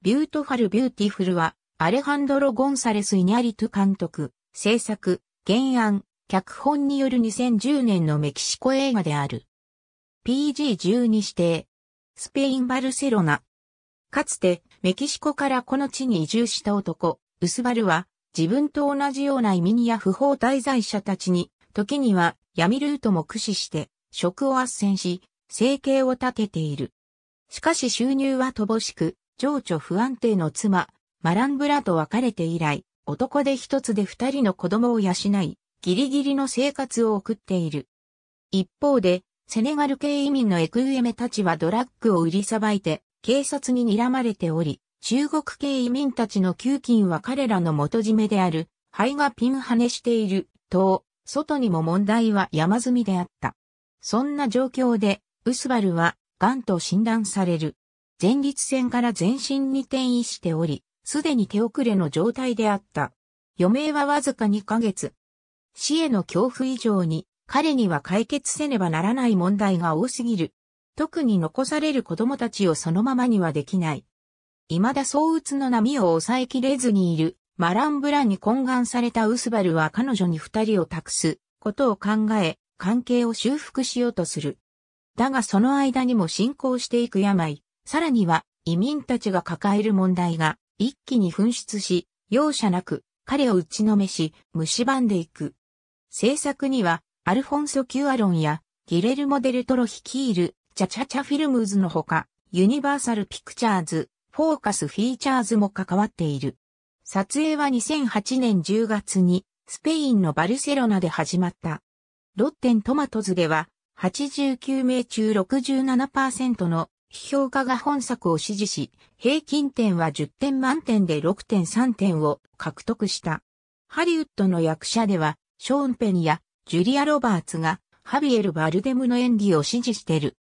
ビュートファル・ビューティフルは、アレハンドロ・ゴンサレス・イニャリトゥ監督、制作、原案、脚本による2010年のメキシコ映画である。PG12 指定。スペイン・バルセロナ。かつて、メキシコからこの地に移住した男、ウスバルは、自分と同じような移民や不法滞在者たちに、時には闇ルートも駆使して、職を斡旋し、生計を立てている。しかし収入は乏しく、情緒不安定の妻、マランブラと別れて以来、男で一つで二人の子供を養い、ギリギリの生活を送っている。一方で、セネガル系移民のエクウエメたちはドラッグを売りさばいて、警察に睨まれており、中国系移民たちの給金は彼らの元締めである、肺がピンハネしている、と、外にも問題は山積みであった。そんな状況で、ウスバルは、癌と診断される。前立腺から全身に転移しており、すでに手遅れの状態であった。余命はわずか2ヶ月。死への恐怖以上に、彼には解決せねばならない問題が多すぎる。特に残される子供たちをそのままにはできない。未だ相鬱の波を抑えきれずにいる、マランブラに懇願されたウスバルは彼女に二人を託すことを考え、関係を修復しようとする。だがその間にも進行していく病。さらには移民たちが抱える問題が一気に噴出し、容赦なく彼を打ちのめし、蝕んでいく。制作には、アルフォンソ・キュアロンや、ギレルモ・デルトロ率いる、チャチャチャフィルムズのほか、ユニバーサル・ピクチャーズ、フォーカス・フィーチャーズも関わっている。撮影は2008年10月に、スペインのバルセロナで始まった。ロッテントマトズでは、89名中67%の批評家が本作を支持し、平均点は10点満点で6.3点を獲得した。ハリウッドの役者では、ショーン・ペンやジュリア・ロバーツが、ハビエル・バルデムの演技を支持している。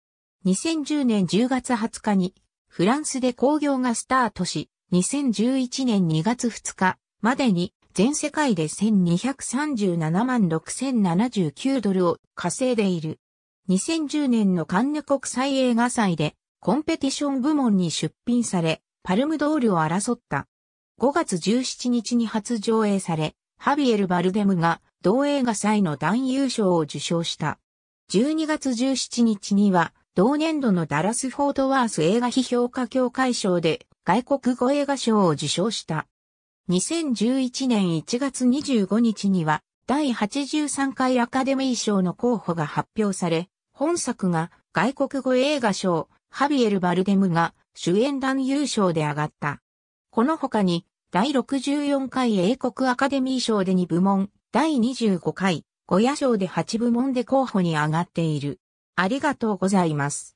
2010年10月20日に、フランスで興行がスタートし、2011年2月2日までに、全世界で1237万6079ドルを稼いでいる。2010年のカンヌ国際映画祭でコンペティション部門に出品され、パルムドールを争った。5月17日に初上映され、ハビエル・バルデムが同映画祭の男優賞を受賞した。12月17日には、同年度のダラス・フォートワース映画批評家協会賞で外国語映画賞を受賞した。2011年1月25日には、第83回アカデミー賞の候補が発表され、本作が外国語映画賞、ハビエル・バルデムが主演団優勝で上がった。この他に、第64回英国アカデミー賞で2部門、第25回、ゴヤ賞で8部門で候補に上がっている。ありがとうございます。